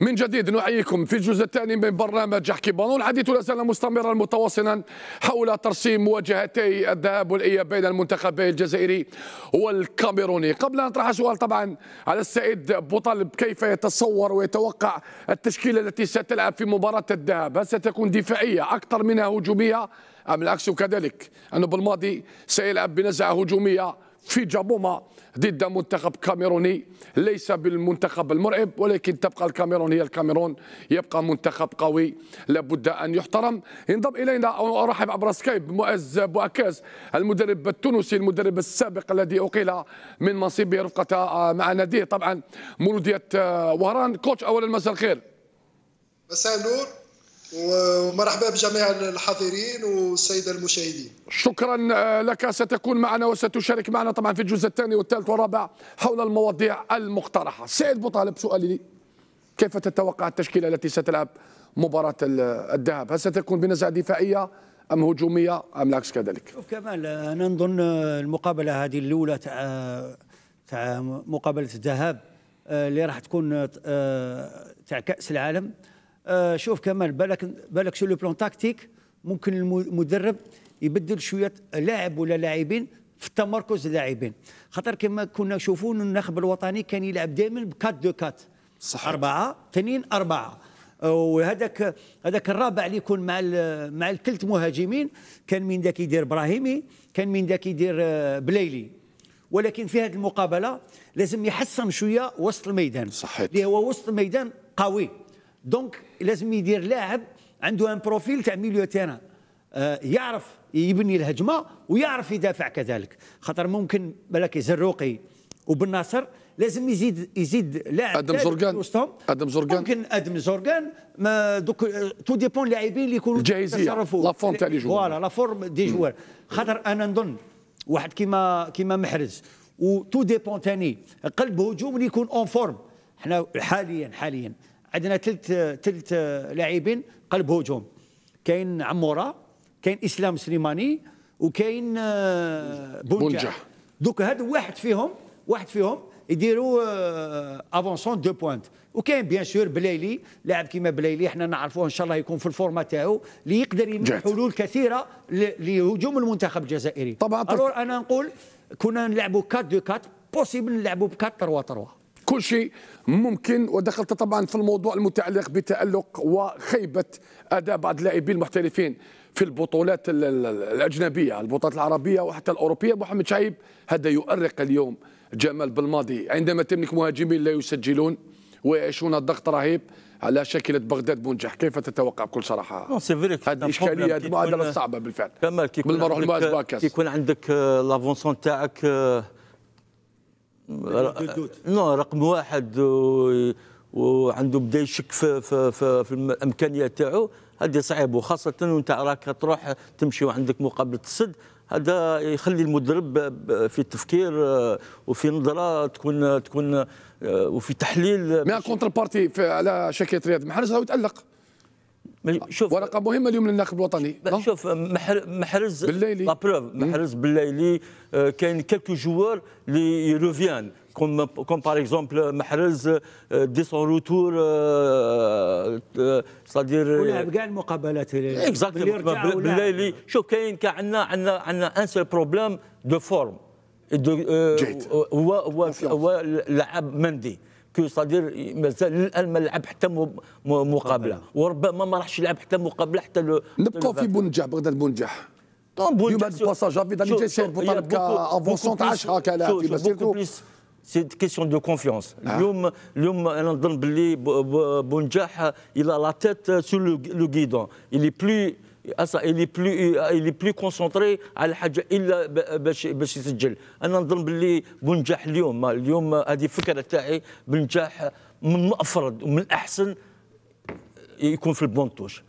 من جديد نحييكم في الجزء الثاني من برنامج احكي بانو الحديث لا زال مستمرا متواصلا حول ترسيم مواجهتي الذهاب والاياب بين المنتخبي الجزائري والكاميروني قبل ان اطرح سؤال طبعا على السيد بوطالب كيف يتصور ويتوقع التشكيله التي ستلعب في مباراه الذهاب هل ستكون دفاعيه اكثر منها هجوميه ام العكس كذلك انه بالماضي سيلعب بنزعه هجوميه في جابوما ضد منتخب كاميروني ليس بالمنتخب المرعب ولكن تبقى الكاميرون هي الكاميرون يبقى منتخب قوي لابد ان يحترم ينضم الينا ارحب عبر سكايب معز بوعكاز المدرب التونسي المدرب السابق الذي اقيل من منصبه رفقه آه، مع ناديه طبعا مولوديه آه، وهران كوتش اولا مساء الخير مساء النور ومرحبا بجميع الحاضرين والسيدة المشاهدين شكرا آه، لك ستكون معنا وستشارك معنا طبعا في الجزء الثاني والثالث والرابع حول المواضيع المقترحة سيد بوطالب سؤالي كيف تتوقع التشكيلة التي ستلعب مباراة الذهاب هل ستكون بنزعة دفاعية أم هجومية أم العكس كذلك كمال أنا آه، نظن آه، المقابلة هذه الأولى تاع تاع مقابلة الذهاب اللي راح تكون تاع كأس العالم آه، شوف كمال بالك بالك سو لو بلون تاكتيك ممكن المدرب يبدل شويه لاعب ولا لاعبين في التمركز اللاعبين خاطر كما كنا نشوفوا الناخب الوطني كان يلعب دائما ب 4 دو 4 صح اربعه اثنين اربعه آه، وهذاك هذاك الرابع اللي يكون مع مع الثلث مهاجمين كان من ذاك يدير ابراهيمي كان من ذاك يدير آه، بليلي ولكن في هذه المقابله لازم يحسن شويه وسط الميدان صحيح اللي هو وسط الميدان قوي دونك لازم يدير لاعب عنده ان بروفيل تاع ميليو تيران آه، يعرف يبني الهجمه ويعرف يدافع كذلك خاطر ممكن بالك زروقي وبن ناصر لازم يزيد يزيد لاعب ادم زرقان ادم زرقان ممكن ادم زرقان ما دوك تو ديبون اللاعبين اللي يكونوا تصرفوا لا فورم تاع لي جوار فوالا لا فورم دي جوار خاطر انا نظن واحد كيما كيما محرز وتو ديبون ثاني قلب هجوم اللي يكون اون فورم حنا حاليا حاليا عندنا ثلث ثلث لاعبين قلب هجوم كاين عمورا كاين اسلام سليماني وكاين آه، بونجا دوك هذا واحد فيهم واحد فيهم يديروا افونسون دو بوينت وكاين بيان سور بلايلي لاعب كيما بلايلي حنا نعرفوه ان شاء الله يكون في الفورما تاعو اللي يقدر يمنح حلول كثيره لهجوم المنتخب الجزائري طبعا انا نقول كنا نلعبوا 4 دو 4 بوسيبل نلعبوا ب 4 3 3 كل شيء ممكن ودخلت طبعا في الموضوع المتعلق بتألق وخيبة أداء بعض اللاعبين المحترفين في البطولات الأجنبية البطولات العربية وحتى الأوروبية محمد شعيب هذا يؤرق اليوم جمال بالماضي عندما تملك مهاجمين لا يسجلون ويعيشون ضغط رهيب على شكلة بغداد منجح كيف تتوقع بكل صراحة هذه إشكالية هذه معادلة صعبة بالفعل كمال كي عندك لافونسون euh, تاعك euh, يعني نو رقم واحد وعنده بدا يشك في, في, في, في الامكانيه تاعو هذه صعيب وخاصه وانت راك تروح تمشي وعندك مقابله السد هذا يخلي المدرب في التفكير آه، وفي نظره تكون تكون آه، وفي تحليل مي كونتر بارتي على شكل رياض محرز هو يتالق آه، شوف ورقه مهمه اليوم للناخب الوطني نعم. شوف محرز بالليلي لابروف محرز بالليلي آه، كاين كيلكو جوار اللي يروفيان كوم كوم باغ اكزومبل محرز دي سون روتور سادير ولعب كاع المقابلات اكزاكتلي بالليلي شوف كاين كاع عندنا عندنا عندنا ان سول بروبليم دو فورم جيد هو هو هو لعب مندي كو صادير مازال الان ما لعب حتى مقابله أيوه. وربما ما راحش يلعب حتى مقابله حتى نبقاو في بونجاح بغداد بونجاح طون بونجاح بعد الباساج في اللي جاي سير بطل كافونسونت عاش هكا لاعب بس سي كيسيون دو كونفيونس اليوم اليوم انا نظن باللي بونجاح الى لا تيت سو لو غيدون اللي بلو اصلا اللي بلو اللي بلو كونسونطري على حاجه الا باش باش يسجل انا نظن باللي بنجاح اليوم اليوم هذه فكره تاعي بنجاح من المفرد ومن الاحسن يكون في البونتوش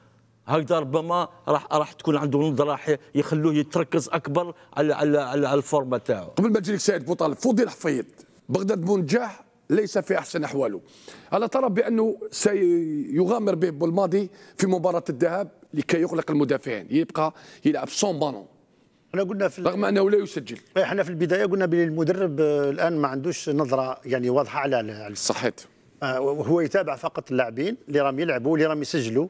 هكذا ربما راح راح تكون عنده نظره يخلوه يتركز اكبر على على على الفورمه تاعو قبل ما تجي لك سعيد بوطال فوضي الحفيظ بغداد بنجاح ليس في احسن احواله. الا ترى بانه سيغامر به بالماضي في مباراه الذهاب لكي يغلق المدافعين يبقى يلعب سون بالون احنا قلنا في رغم انه لا يسجل إيه، احنا في البدايه قلنا بان المدرب آه، الان ما عندوش نظره يعني واضحه على على صحيت آه، هو يتابع فقط اللاعبين اللي راهم يلعبوا اللي راهم يسجلوا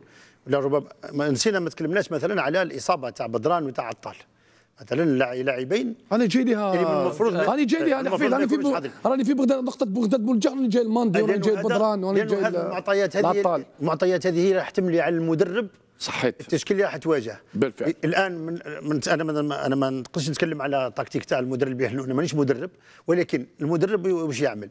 ولا ربما نسينا ما تكلمناش مثلا على الاصابه تاع بدران وتاع عطال مثلا لاعبين راني جاي لها اللي المفروض آه، راني جاي لها راني في راني في بغداد نقطه بغداد بولجا راني جاي الماندي وراني جاي لبدران وراني جاي المعطيات هذه المعطيات هذه هي راح تملي على المدرب صحيت التشكيل اللي راح تواجه بالفعل الان من, من انا من انا ما نقدرش نتكلم على تكتيك تاع المدرب انا مانيش مدرب ولكن المدرب واش يعمل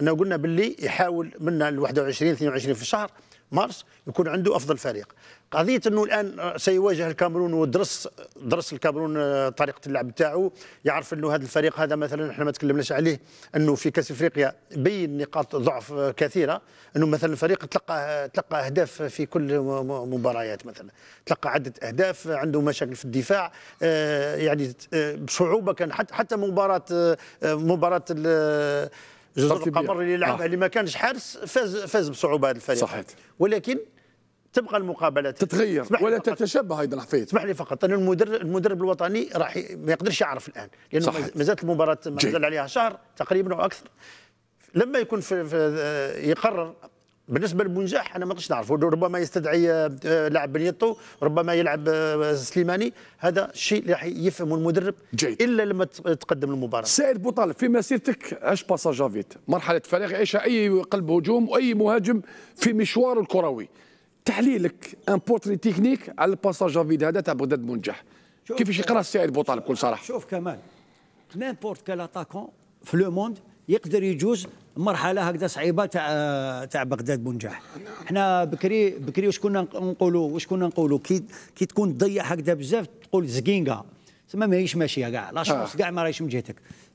انا قلنا باللي يحاول من ال 21 22 في الشهر مارس يكون عنده افضل فريق قضيه انه الان سيواجه الكاميرون ودرس درس الكاميرون آه، طريقه اللعب تاعو يعرف انه هذا الفريق هذا مثلا احنا ما تكلمناش عليه انه في كاس افريقيا بين نقاط ضعف كثيره انه مثلا الفريق تلقى تلقى اهداف في كل مباريات مثلا تلقى عده اهداف عنده مشاكل في الدفاع آه، يعني آه، بصعوبه كان حتى مباراه مباراه جزر القمر اللي لعبها آه. اللي ما كانش حارس فاز فاز بصعوبه هذا الفريق صحيح ولكن تبقى المقابلات تتغير ولا تتشبه ايضا حفيظ اسمح لي فقط ان المدرب المدرب الوطني راح ما يقدرش يعرف الان لانه ما زالت المباراه ما عليها شهر تقريبا او اكثر لما يكون في آه، يقرر بالنسبه لبونجاح انا ما نقدرش نعرفه ربما يستدعي آه، لاعب بنيتو ربما يلعب آه، سليماني هذا الشيء اللي راح يفهمه المدرب جيد. الا لما تقدم المباراه سعيد بوطال في مسيرتك اش باساج فيت مرحله فريق يعيشها اي قلب هجوم واي مهاجم في مشوار الكروي تحليلك ان بورتري تكنيك على الباساج فيت هذا تاع بغداد بونجاح كيفاش يقرا سعيد بوطال بكل صراحه شوف كمال نيمبورت كال اتاكون في لو موند يقدر يجوز مرحله هكذا صعيبه تاع تاع بغداد بنجاح حنا بكري بكري واش كنا نقولوا واش كنا نقولوا كي كي تكون تضيع هكذا بزاف تقول زقينقه تسمى ماهيش ماشيه كاع لا شونس كاع آه. ما راهيش من جهتك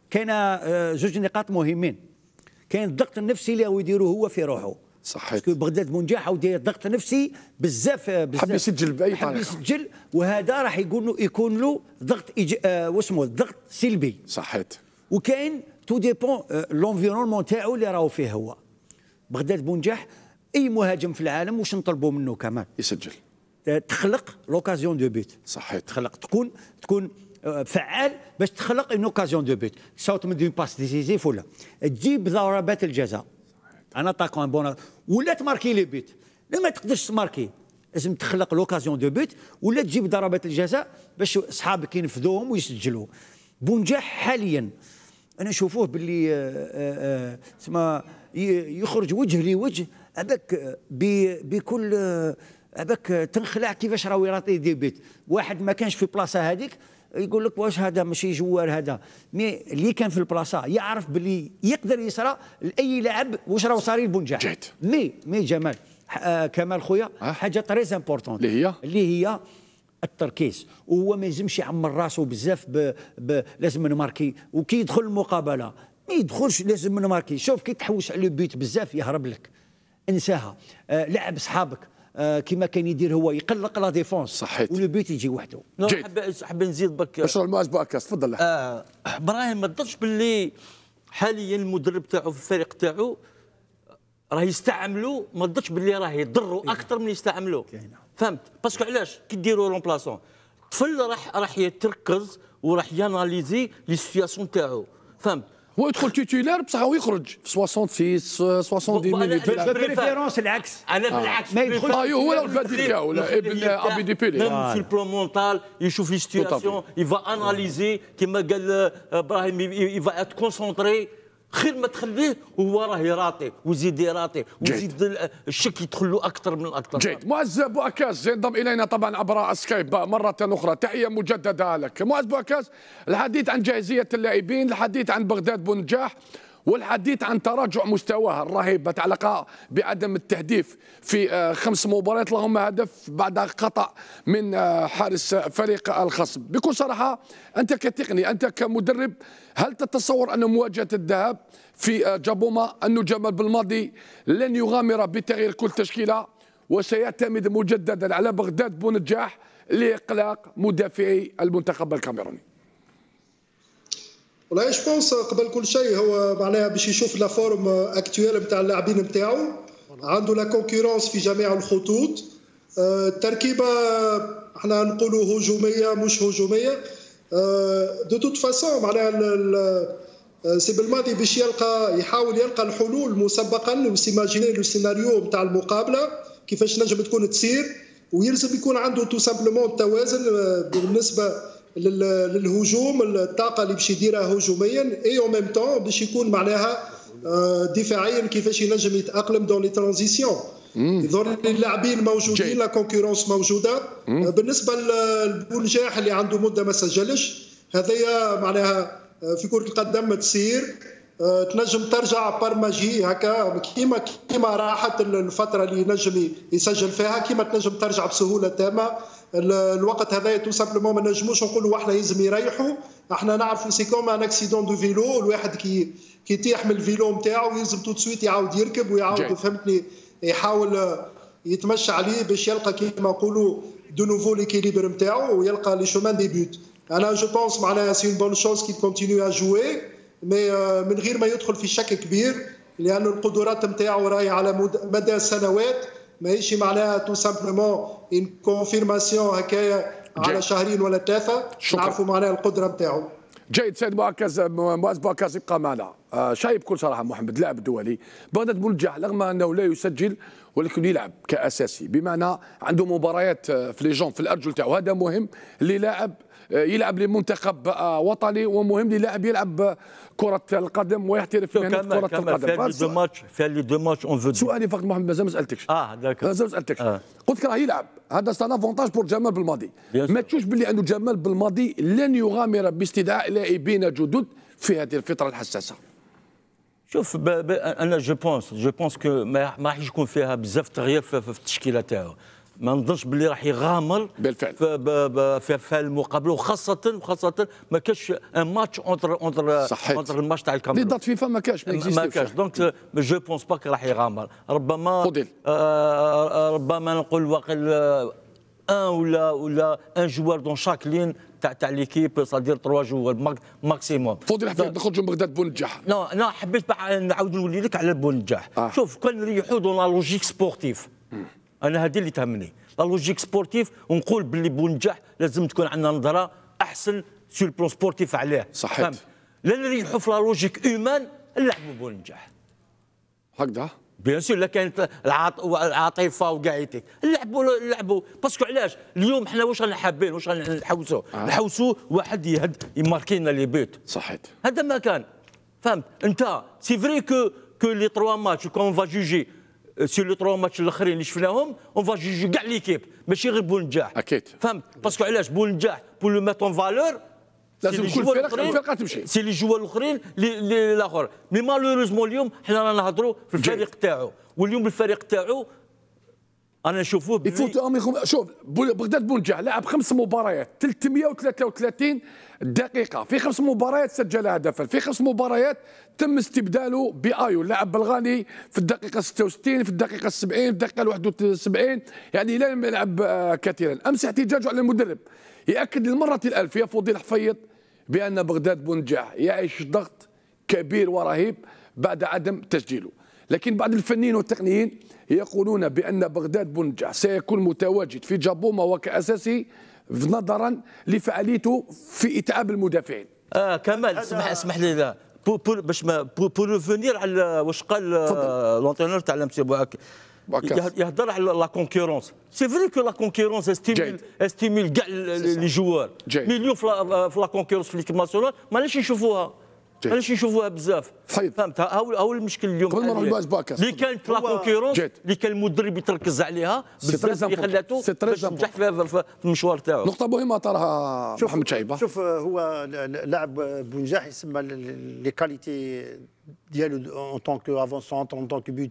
كاين آه، زوج نقاط مهمين كاين الضغط النفسي اللي هو يديروه هو في روحه صحيت بغداد منجاح ودي ضغط نفسي بزاف آه، بزاف حب يسجل باي طريقه حب يسجل وهذا راح يقول له يكون له ضغط إج... آه واسمه ضغط سلبي صحيت وكاين تو ديبون لونفيرونمون تاعو اللي راهو فيه هو بغداد بونجاح اي مهاجم في العالم واش نطلبوا منه كمان يسجل تخلق لوكازيون دو بيت صحيح تخلق تكون تكون فعال باش تخلق اون اوكازيون دو بيت صوت من دون باس ديسيزيف ولا تجيب ضربات الجزاء انا ان بون ولا تماركي لي بيت ما تقدرش تماركي لازم تخلق لوكازيون دو بيت ولا تجيب ضربات الجزاء باش اصحابك ينفذوهم ويسجلوا بونجاح حاليا انا نشوفوه باللي تسمى آه، آه، آه، يخرج وجه لوجه ابك بكل ابك تنخلع كيفاش راه يراطي ديبيت واحد ما كانش في بلاصه هذيك يقول لك واش هذا ماشي جوال هذا مي اللي كان في البلاصه يعرف باللي يقدر يصرى لاي لاعب واش راه صاري البنجاح مي مي جمال آه كمال خويا حاجه تري امبورطون اللي هي اللي هي التركيز وهو ما يلزمش يعمر راسه بزاف ب... ب... لازم نماركي وكي يدخل المقابله ما يدخلش لازم نماركي شوف كي تحوش على البيت بزاف يهرب لك انساها آه لعب صحابك آه كيما كان يدير هو يقلق لا ديفونس صحيت ولو بيت يجي وحده حاب حاب نزيد برك اشرح المؤاس بودكاست تفضل اه ابراهيم ما تظنش باللي حاليا المدرب تاعو في الفريق تاعو راه يستعملوا ما تظنش باللي راه يضروا إيه. اكثر من يستعملوا كاينه فهمت باسكو علاش كي ديروا رومبلاسون الطفل راح راح يتركز وراح ياناليزي لي سيتياسيون تاعو فهمت هو يدخل تيتولار بصح هو يخرج في 66 70 مينيت بريفيرونس العكس انا بالعكس آه. ما يدخل ايوه هو البادي تاعو ابن ابي دي بيلي ميم في البلون مونتال يشوف لي سيتياسيون يفا اناليزي كيما قال ابراهيم يفا ات كونسونتري خير ما تخليه وهو راه يراطي ويزيد يراطي ويزيد الشك يدخل له اكثر من اكثر جيد معز بوعكاز ينضم الينا طبعا عبر سكايب مره اخرى تحيه مجدده لك معز بوعكاز الحديث عن جاهزيه اللاعبين الحديث عن بغداد بنجاح والحديث عن تراجع مستواها الرهيب يتعلق بعدم التهديف في آه، خمس مباريات لهم هدف بعد قطع من آه، حارس فريق الخصم بكل صراحة أنت كتقني أنت كمدرب هل تتصور أن مواجهة الذهاب في آه، جابوما أن جمال بالماضي لن يغامر بتغيير كل تشكيلة وسيعتمد مجددا على بغداد بونجاح لإقلاق مدافعي المنتخب الكاميروني ولا ايش بونس قبل كل شيء هو معناها باش يشوف لا فورم اكتويل نتاع اللاعبين نتاعو عنده لا كونكورونس في جميع الخطوط آه، التركيبه احنا نقولوا هجوميه مش هجوميه دو توت فاسون معناها آه، سي بالماضي باش يلقى يحاول يلقى الحلول مسبقا وسيماجيني لو سيناريو نتاع المقابله كيفاش نجم تكون تصير ويلزم يكون عنده تو سامبلومون التوازن بالنسبه للهجوم الطاقه اللي باش يديرها هجوميا اي او ميم تون باش يكون معناها آه، دفاعيا كيفاش ينجم يتاقلم دون لي ترانزيسيون يظهر لي اللاعبين موجودين لا كونكورونس موجوده مم. آه، بالنسبه للبونجاح اللي عنده مده ما سجلش هذايا معناها آه، في كره القدم تصير تنجم ترجع برمجي هكا كيما كيما راحت الفتره اللي ينجم يسجل فيها كيما تنجم ترجع بسهوله تامه الوقت هذا تو سامبلومون ما نجموش نقولوا واحد لازم يريحوا احنا نعرفوا سي كوم ان اكسيدون دو فيلو الواحد كي كي يطيح من الفيلو نتاعو لازم تو سويت يعاود يركب ويعاود فهمتني يحاول يتمشى عليه باش يلقى كيما نقولوا دو نوفو ليكيليبر نتاعو ويلقى لي شومان دي بوت انا جو بونس معناها سي اون بون شونس كي كونتينيو ا جوي مي من غير ما يدخل في شك كبير لان القدرات نتاعو راهي على مدى سنوات ماهيش معناها تو سامبلومون ان كونفيرماسيون هكايا على شهرين ولا ثلاثه نعرفوا معناها القدره نتاعو جيد سيد مؤكز مؤاز مؤكز يبقى معنا آه شايب بكل صراحه محمد لاعب دولي بغداد ملجح رغم انه لا يسجل ولكن يلعب كاساسي بمعنى عنده مباريات آه، في لي جون في الارجل تاعو هذا مهم اللي لاعب يلعب لمنتخب آه، وطني ومهم للاعب يلعب كره القدم ويحترف مهنه كره القدم فالي دو ماتش فالي دو ماتش اون فو سؤالي فقط محمد مازال ما سالتكش اه داكور مازال ما سالتكش آه. قلت لك راه يلعب هذا سان افونتاج بور جمال بالماضي ما تشوفش باللي انه جمال بالماضي لن يغامر باستدعاء لاعبين جدد في هذه الفتره الحساسه شوف انا جو بونس جو بونس كو ما راحش يكون فيها بزاف تغيير في التشكيله تاعو ما نظنش باللي راح يغامر بالفعل في, في المقابله وخاصه وخاصه ما كاش ان ماتش اونتر اونتر اونتر الماتش تاع الكاميرون دات فيفا ما كاش ما كاش دونك جو بونس با راح يغامر ربما خدل. آه، آه، آه، ربما نقول واقل ان ولا ولا ان جوار دون شاك لين تاع تاع ليكيب سادير تروا جوار ماكسيموم فاضل حبيت نخرجوا من بغداد بونجاح نو انا حبيت نعاود نولي لك على بونجاح آه. شوف كان نريحوا دون لا لوجيك سبورتيف انا هذه اللي تهمني لا لوجيك سبورتيف ونقول باللي بونجاح لازم تكون عندنا نظره احسن سو البلون سبورتيف عليه صحيح لا نريحوا في لا لوجيك اومان نلعبوا بونجاح هكذا بيان سور لا كانت العاطفه وكاع يتيك نلعبوا نلعبوا باسكو علاش اليوم حنا واش رانا حابين واش رانا نحوسوا آه. نحوسوا واحد يهد يماركي لنا لي بيوت صحيت هذا ما كان فهمت انت سي فري كو كو لي تروا ماتش كون فا جوجي سي لو ترو ماتش الاخرين اللي شفناهم اون فا كاع ليكيب ماشي غير بونجاح اكيد فهمت باسكو علاش بونجاح بور لو ميت اون فالور لازم كل فرقه الفرقه تمشي سي لي جوا الاخرين لاخر مي مالوروزمون اليوم حنا رانا نهضروا في الفريق تاعو واليوم الفريق تاعو انا نشوفوه يفوت شوف بغداد بونجاح لعب خمس مباريات 333 دقيقه في خمس مباريات سجل هدفا في خمس مباريات تم استبداله بايو لعب بلغاني في الدقيقه 66 في الدقيقه 70 في الدقيقه 71 يعني لم يلعب آه، كثيرا امس احتجاجه على المدرب ياكد للمره الالفيه فضيل الحفيظ بان بغداد بونجاح يعيش ضغط كبير ورهيب بعد عدم تسجيله لكن بعض الفنيين والتقنيين يقولون بأن بغداد بنجع سيكون متواجد في جابوما وكأساسي نظرا لفعاليته في إتعاب المدافعين اه كمال اسمح اسمح لي لا بو بو باش بو بو ريفونير على واش قال آه، لونترينور تاع لامسي بواك يهضر على لا كونكورونس سي فري كو لا كونكورونس استيميل استيميل كاع لي جوار مي اليوم في لا كونكورونس في ليكيب ناسيونال ماناش نشوفوها علاش نشوفوها بزاف فهمت ها هو المشكل اليوم باكر اللي كانت لا كونكورونس اللي كان المدرب يتركز عليها بزاف اللي خلاته باش نجح في المشوار تاعو نقطه مهمه طرحها محمد شعيبه شوف هو لاعب بنجاح يسمى لي كاليتي ديالو اون طون كو افون سونتر اون طون كو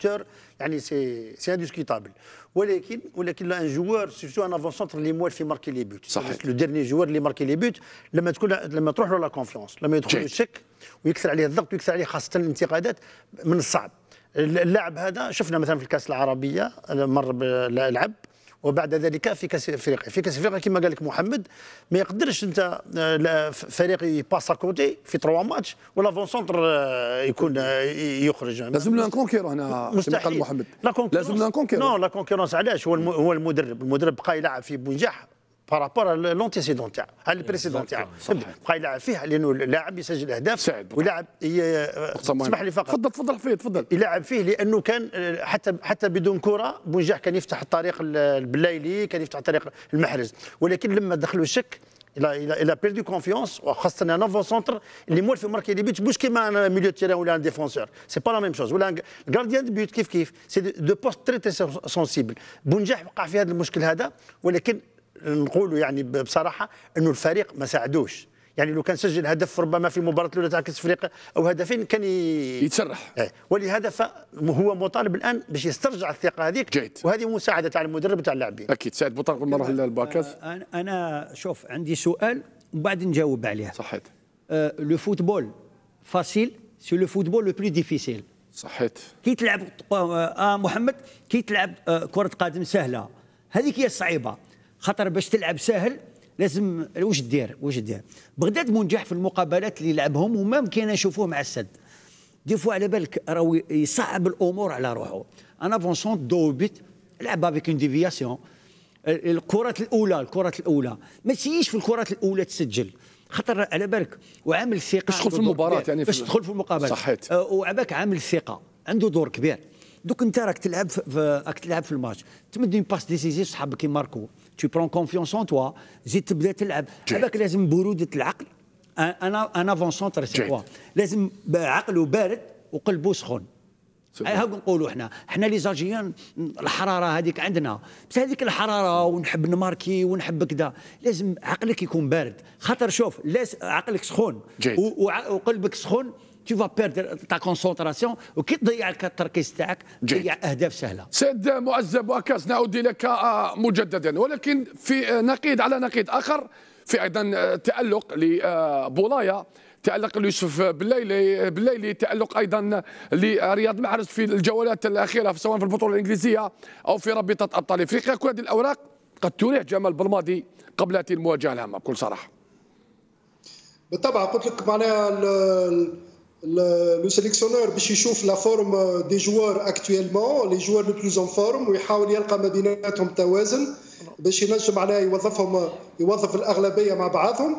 يعني سي سي انديسكوتابل ولكن ولكن ان جوار سيرتو ان افون سونتر اللي موال في ماركي لي بوت صحيح لو ديرني جوار اللي ماركي لي بوت لما تكون لما تروح له لا كونفيونس لما يدخل الشك ويكثر عليه الضغط ويكثر عليه خاصه الانتقادات من الصعب اللاعب هذا شفنا مثلا في الكاس العربيه مر لعب وبعد ذلك في كاس افريقيا في كاس افريقيا كما قال لك محمد ما يقدرش انت فريق يباس كوتي في تروا ماتش ولا فون سونتر آه، يكون آه، يخرج لازم له كونكيرو هنا مستحيل محمد لازم له كونكيرو نو لا كونكيرونس علاش هو المدرب المدرب بقى يلعب في بنجاح بارابور لونتيسيدون تاع على البريسيدون تاعو بقى يلعب فيه لانه اللاعب يسجل اهداف ويلعب اسمح لي فقط تفضل تفضل حفيظ تفضل يلعب فيه لانه كان حتى حتى بدون كره بونجاح كان يفتح الطريق البلايلي كان يفتح طريق المحرز ولكن لما دخلوا الشك il a, il a, كونفيونس وخاصة ان سونتر اللي مول في ماركي دي بيت مش كيما ميليو تيران ولا ان ديفونسور، سي با لا ميم شوز ولا غارديان دي بيوت كيف كيف، سي دو بوست تري تري سونسيبل، بونجاح وقع في هذا المشكل هذا ولكن نقولوا يعني بصراحه انه الفريق ما ساعدوش يعني لو كان سجل هدف ربما في مباراه الاولى تاع كاس افريقيا او هدفين كان ي... يتسرح ايه ولهذا هو مطالب الان باش يسترجع الثقه هذيك جيد. وهذه مساعده تاع المدرب تاع اللاعبين اكيد سعد بطاق قبل ما نروح للباكاس آه، انا شوف عندي سؤال وبعد نجاوب عليه صحيت آه، لو فوتبول فاسيل سي لو فوتبول لو بلو ديفيسيل صحيت كي تلعب آه،, آه محمد كي تلعب آه كره قدم سهله هذيك هي الصعيبه خاطر باش تلعب ساهل لازم واش دير واش دير بغداد منجح في المقابلات اللي لعبهم وما كي نشوفوه مع السد دي فوا على بالك راهو يصعب الامور على روحه انا فونسون دوبيت لعب افيك اون ديفياسيون الكرة الأولى الكرة الأولى ما تسييش في الكرة الأولى تسجل خاطر على بالك وعامل الثقة باش تدخل في المباراة يعني باش تدخل في المقابلة صحيت أه، وعباك عامل الثقة عنده دور كبير دوك انت راك تلعب في راك تلعب في الماتش تمد باس ديسيزيف صحابك يماركو tu prends confiance en toi زيد تبدا تلعب هذاك لازم برودة العقل انا انا فون سونتر سي كوا لازم عقله بارد وقلبه سخون هاك نقولوا احنا احنا لي زاجيان الحراره هذيك عندنا بس هذيك الحراره ونحب نماركي ونحب كذا لازم عقلك يكون بارد خاطر شوف لاس عقلك سخون وقلبك سخون tu vas perdre ta concentration وكي تضيع التركيز تاعك تضيع اهداف سهله سيد مؤزب وكاس نعود اليك آه، مجددا ولكن في آه، نقيض على نقيض اخر في ايضا آه، تالق لبولايا تألق ليوسف بالليلي بالليلي تألق أيضا لرياض محرز في الجولات الأخيرة سواء في البطولة الإنجليزية أو في رابطة أبطال إفريقيا كل هذه الأوراق قد تريح جمال برمادي قبل المواجهة الهامة بكل صراحة بالطبع قلت لك معناها لو سيليكسيونور باش يشوف لا فورم دي جوار اكتويلمون لي جوار لو بلوز اون فورم ويحاول يلقى ما بيناتهم توازن باش ينجم معناها يوظفهم يوظف الاغلبيه مع بعضهم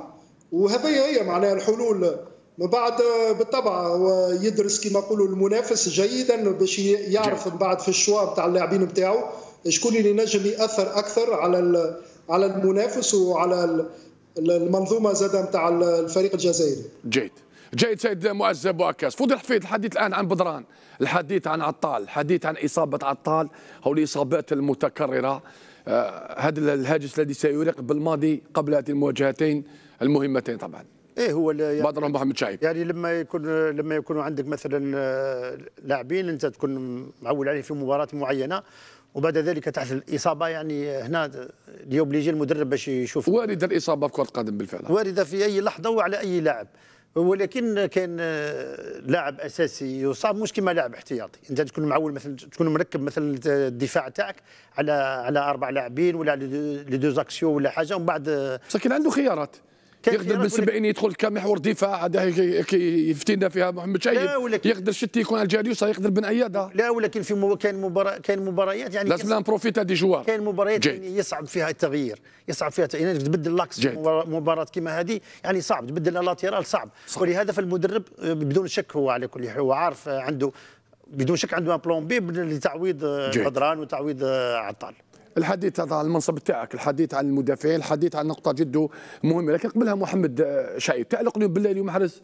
وهذا هي معناها الحلول من بعد بالطبع يدرس كما نقولوا المنافس جيدا باش يعرف من بعد في الشوا تاع اللاعبين نتاعو شكون اللي نجم ياثر اكثر على على المنافس وعلى المنظومه زاد نتاع الفريق الجزائري. جيد. جيد سيد مؤزب وأكاس فضل حفيد الحديث الآن عن بدران الحديث عن عطال الحديث عن إصابة عطال أو الإصابات المتكررة آه، هذا الهاجس الذي سيريق بالماضي قبل هذه المواجهتين المهمتين طبعا ايه هو يعني بدران محمد شعيب يعني لما يكون لما يكون عندك مثلا آه، لاعبين انت تكون معول عليه في مباراه معينه وبعد ذلك تحصل الاصابه يعني هنا اليوم اللي يجي المدرب باش يشوف وارده الاصابه في كره القدم بالفعل وارده في اي لحظه وعلى اي لاعب ولكن كان لاعب اساسي يصاب مش كما لاعب احتياطي انت تكون معول مثلا تكون مركب مثلا الدفاع تاعك على على اربع لاعبين ولا لي زاكسيون ولا حاجه ومن بعد بصح كان عنده خيارات يقدر بالسبعين يدخل كمحور دفاع يفتينا فيها محمد شايب يقدر شتي يكون على يوصل يقدر بن اياده لا ولكن في كان مباراه كان مباريات يعني لازم نبروفيتا دي جوار كان مباريات يعني يصعب فيها التغيير يصعب فيها يعني تبدل لاكس مباراه كما هذه يعني صعب تبدل اللاتيرال صعب ولهذا فالمدرب آه، بدون شك هو على كل هو عارف آه، عنده بدون شك عنده بلون بي لتعويض بدران آه، وتعويض عطال الحديث هذا على المنصب تاعك الحديث عن المدافعين الحديث عن نقطه جد مهمه لكن قبلها محمد شايب تعلق اليوم بالله اليوم حارس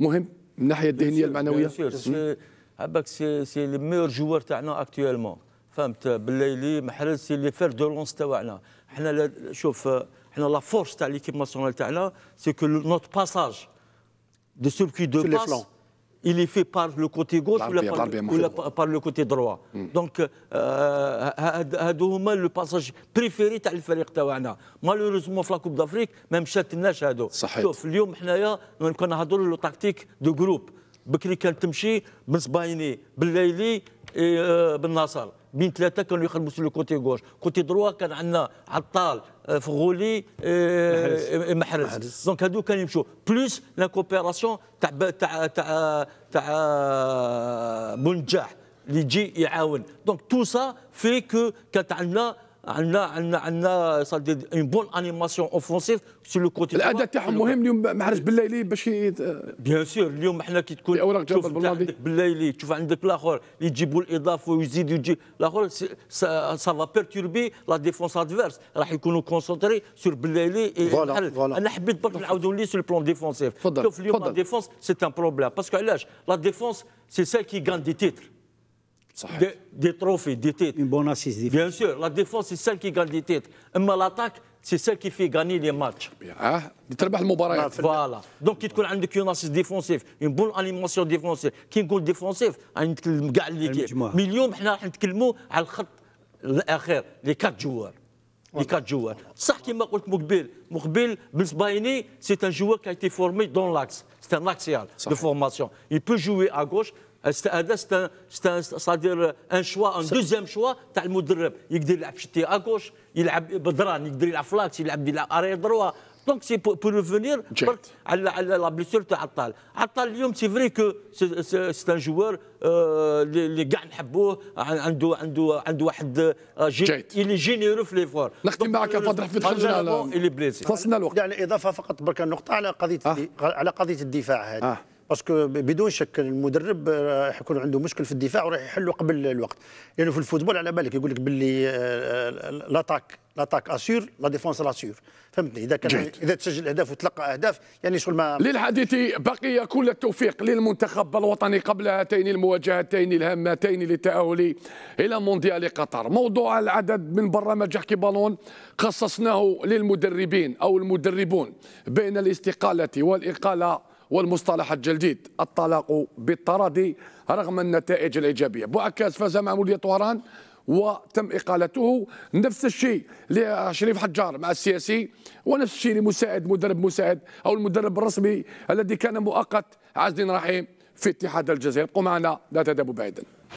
مهم من الناحيه الذهنيه المعنويه هباك سي سي لي ميور جوار تاعنا اكتويلمون فهمت بالليلي محرز سي لي فير دو لونس تاعنا حنا شوف حنا لا فورس تاع ليكيب ناسيونال تاعنا سي كو نوت باساج دو سيركي دو باس il est fait par le côté gauche ولا ولا par le côté droit دونك هادو هما لو باساج بريفيري تاع الفريق تاعنا مالوريزمون في لاكوب دافريك ما مشاتلناش هادو شوف اليوم حنايا كنا نهضروا لو تاكتيك دو جروب بكري كانت تمشي بنصبايني بالليلي إيه، آه، بن ناصر بين ثلاثه كانوا يخدموا سو كوتي غوش كوتي دروا كان عندنا عطال آه، فغولي آه، محرز. دونك هادو كانوا يمشوا بلوس لا كوبيراسيون تاع تاع تاع تاع بنجاح اللي يجي يعاون دونك تو سا في كو كانت عندنا عندنا عندنا عندنا اون بون انيماسيون اوفونسيف سو لو كوتي الاداء تاعهم مهم اليوم عرفش بالليلي باش بيان سور اليوم احنا كي تكون اوراق جبل بالليلي تشوف عندك الاخر يجيبوا الاضافه ويزيد يجي الاخر سا فا بيرتوربي لا ديفونس ادفيرس راح يكونوا كونسونتري سور بالليلي فوالا انا حبيت برك نعاودوا لي سو بلون ديفونسيف تفضل شوف اليوم لا ديفونس سي ان بروبليم باسكو علاش لا ديفونس سي سيل كي غان دي تيتر des, trophées, des titres. Une bonne assise. Bien sûr, la défense, c'est celle qui gagne des titres. Mais l'attaque, c'est celle qui fait gagner les matchs. Ah, ah, voilà. Donc, il voilà. y a une assise défensive, une bonne animation défensive, qui goal défensif, كاع ah, l'équipe. Mais aujourd'hui, va parler على الخط الاخير les quatre joueurs. Les quatre joueurs. صح كما قلت مقبل مقبل بالصبايني c'est un joueur qui a été formé dans l'axe. C'est un axial de formation. Il peut jouer à gauche, هذا سادير ان شوا ان دوزيام شوا تاع المدرب يقدر يلعب شتي اكوش يلعب بدران يقدر يلعب فلاكس يلعب يلعب اري دروا دونك سي بور ريفونير على على لا بليسور تاع عطال عطال اليوم سي فري كو سي ان جوار اللي كاع نحبوه عنده عنده عنده واحد جيت اللي جينيرو في ليفور نختم معك فضل في الحجر اللي بليسي فصلنا الوقت يعني اضافه فقط برك النقطه على قضيه آه. على قضيه الدفاع هذه آه. باسكو بدون شك المدرب راح يكون عنده مشكل في الدفاع وراح يحله قبل الوقت لانه يعني في الفوتبول على بالك يقول لك باللي لاتاك لاتاك اسير لا ديفونس لاسير فهمتني اذا كان جهد. اذا تسجل اهداف وتلقى اهداف يعني شغل ما للحديث بقي كل التوفيق للمنتخب الوطني قبل هاتين المواجهتين الهامتين للتاهل الى مونديال قطر موضوع العدد من برنامج احكي بالون خصصناه للمدربين او المدربون بين الاستقاله والاقاله والمصطلح الجديد الطلاق بالطرد رغم النتائج الإيجابية بوعكاز فاز مع مولية طهران وتم اقالته نفس الشيء لشريف حجار مع السياسي ونفس الشيء لمساعد مدرب مساعد او المدرب الرسمي الذي كان مؤقت عز الدين رحيم في اتحاد الجزائر قم معنا لا تذهبوا بعيدا